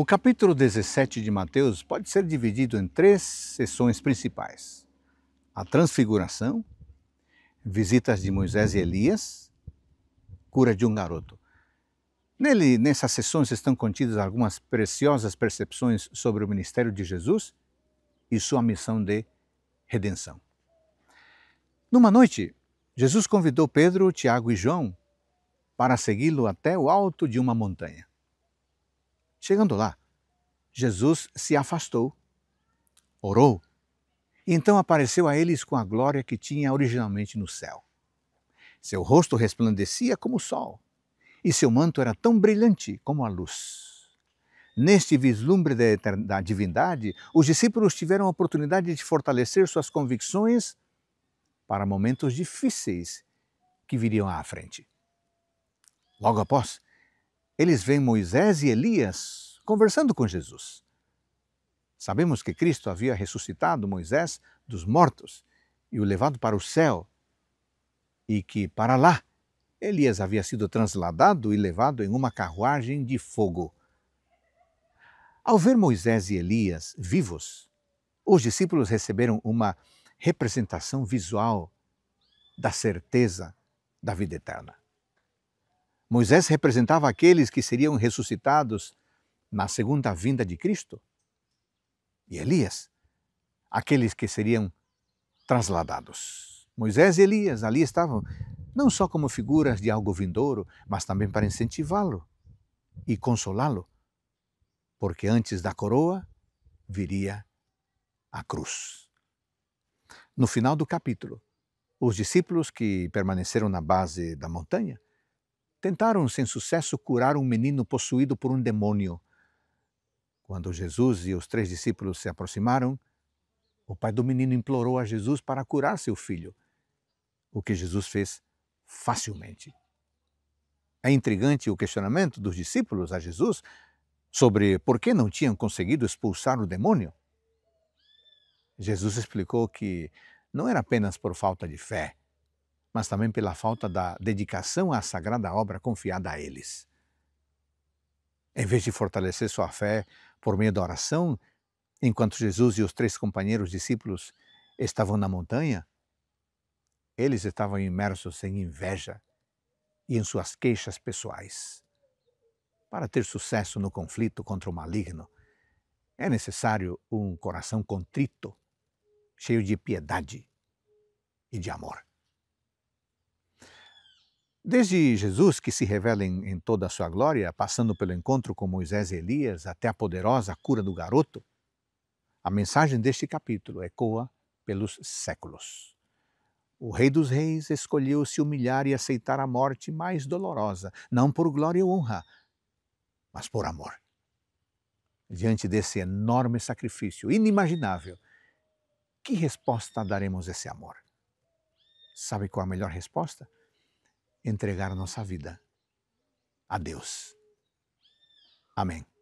O capítulo 17 de Mateus pode ser dividido em três sessões principais: a transfiguração, visitas de Moisés e Elias, cura de um garoto. Nele, nessas sessões estão contidas algumas preciosas percepções sobre o ministério de Jesus e sua missão de redenção. Numa noite, Jesus convidou Pedro, Tiago e João para segui-lo até o alto de uma montanha. Chegando lá, Jesus se afastou, orou, e então apareceu a eles com a glória que tinha originalmente no céu. Seu rosto resplandecia como o sol, e seu manto era tão brilhante como a luz. Neste vislumbre da divindade, os discípulos tiveram a oportunidade de fortalecer suas convicções para momentos difíceis que viriam à frente. Logo após, eles veem Moisés e Elias conversando com Jesus. Sabemos que Cristo havia ressuscitado Moisés dos mortos e o levado para o céu, e que para lá Elias havia sido transladado e levado em uma carruagem de fogo. Ao ver Moisés e Elias vivos, os discípulos receberam uma representação visual da certeza da vida eterna. Moisés representava aqueles que seriam ressuscitados na segunda vinda de Cristo. E Elias, aqueles que seriam trasladados. Moisés e Elias ali estavam, não só como figuras de algo vindouro, mas também para incentivá-lo e consolá-lo, porque antes da coroa viria a cruz. No final do capítulo, os discípulos que permaneceram na base da montanha tentaram sem sucesso curar um menino possuído por um demônio. Quando Jesus e os três discípulos se aproximaram, o pai do menino implorou a Jesus para curar seu filho, o que Jesus fez facilmente. É intrigante o questionamento dos discípulos a Jesus sobre por que não tinham conseguido expulsar o demônio. Jesus explicou que não era apenas por falta de fé, mas também pela falta da dedicação à sagrada obra confiada a eles. Em vez de fortalecer sua fé por meio da oração, enquanto Jesus e os três companheiros discípulos estavam na montanha, eles estavam imersos em inveja e em suas queixas pessoais. Para ter sucesso no conflito contra o maligno, é necessário um coração contrito, cheio de piedade e de amor. Desde Jesus, que se revela em, em, toda a sua glória, passando pelo encontro com Moisés e Elias, até a poderosa cura do garoto, a mensagem deste capítulo ecoa pelos séculos. O Rei dos Reis escolheu se humilhar e aceitar a morte mais dolorosa, não por glória ou honra, mas por amor. Diante desse enorme sacrifício inimaginável, que resposta daremos a esse amor? Sabe qual a melhor resposta? entregar a nossa vida a Deus. Amém.